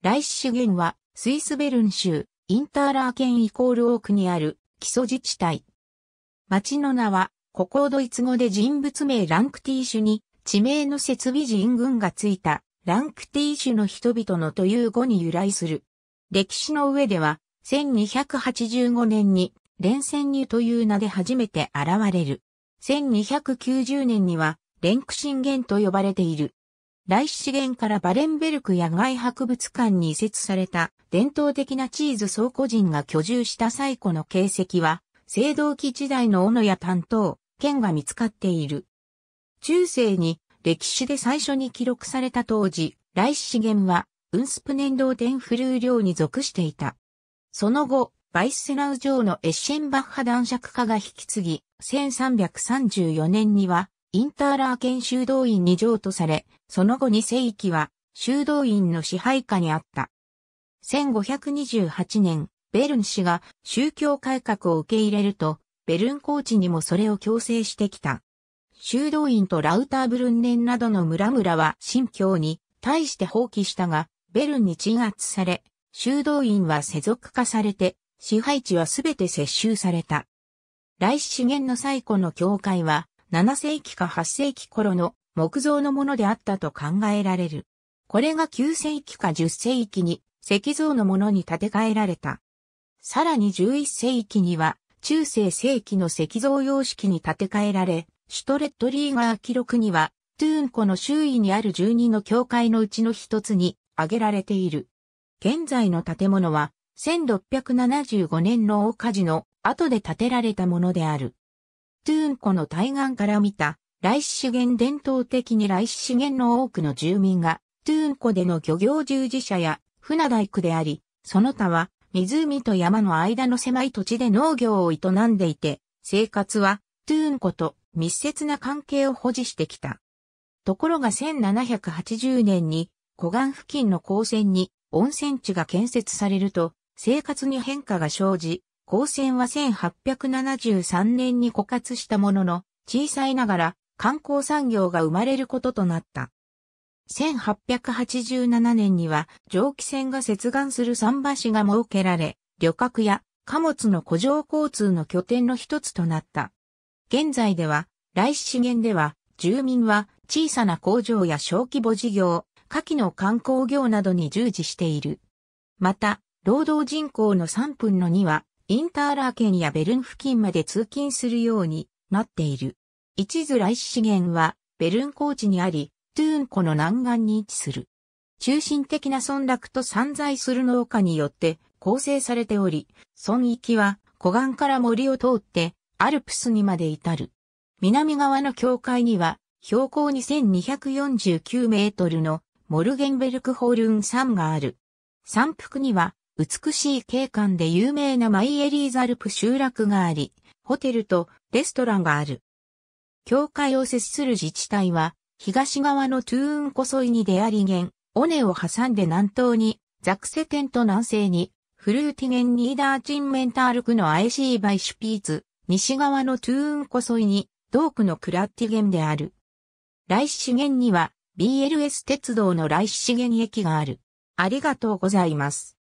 ライシュゲンは、スイスベルン州、インターラーケンイコールオークにある、基礎自治体。町の名は、ここドイツ語で人物名ランクティーシュに、地名の設備人群がついた、ランクティーシュの人々のという語に由来する。歴史の上では、1285年に、連戦入という名で初めて現れる。1290年には、レンクシンゲンと呼ばれている。ライシ源からバレンベルク野外博物館に移設された伝統的なチーズ倉庫人が居住した最古の形跡は、青銅器時代の斧や担当、剣が見つかっている。中世に歴史で最初に記録された当時、ライシ源は、ウンスプ年道ンフルー領に属していた。その後、バイスセナウ城のエッシェンバッハ男爵化が引き継ぎ、1334年にはインターラー県修道院に譲渡され、その後に聖域は修道院の支配下にあった。1528年、ベルン氏が宗教改革を受け入れると、ベルン高地にもそれを強制してきた。修道院とラウターブルンネンなどの村々は信教に対して放棄したが、ベルンに鎮圧され、修道院は世俗化されて、支配地はすべて接収された。来資源の最古の教会は、7世紀か8世紀頃の木造のものであったと考えられる。これが9世紀か10世紀に石像のものに建て替えられた。さらに11世紀には中世世紀の石像様式に建て替えられ、シュトレットリーガー記録には、トゥーン湖の周囲にある12の教会のうちの一つに挙げられている。現在の建物は、1675年の大火事の後で建てられたものである。トゥーン湖の対岸から見た、ライ資源伝統的にライ資源の多くの住民が、トゥーン湖での漁業従事者や船大工であり、その他は湖と山の間の狭い土地で農業を営んでいて、生活はトゥーン湖と密接な関係を保持してきた。ところが1780年に湖岸付近の高専に温泉地が建設されると生活に変化が生じ、光線は1873年に枯渇したものの、小さいながら観光産業が生まれることとなった。1887年には蒸気船が接岸する桟橋が設けられ、旅客や貨物の古城交通の拠点の一つとなった。現在では、来資源では、住民は小さな工場や小規模事業、下記の観光業などに従事している。また、労働人口の3分の2はインターラーケンやベルン付近まで通勤するようになっている。一イ来資源はベルン高地にあり、トゥーン湖の南岸に位置する。中心的な村落と散在する農家によって構成されており、村域は湖岸から森を通ってアルプスにまで至る。南側の境界には標高2249メートルのモルゲンベルクホールン山がある。山腹には美しい景観で有名なマイエリーザルプ集落があり、ホテルとレストランがある。境界を接する自治体は、東側のトゥーンコソイにデアリゲン、尾根を挟んで南東に、ザクセテンと南西に、フルーティゲンニーダーチンメンタールクのアイシーバイシュピーツ、西側のトゥーンコソイに、ドークのクラッティゲンである。ライシゲンには、BLS 鉄道のライシゲン駅がある。ありがとうございます。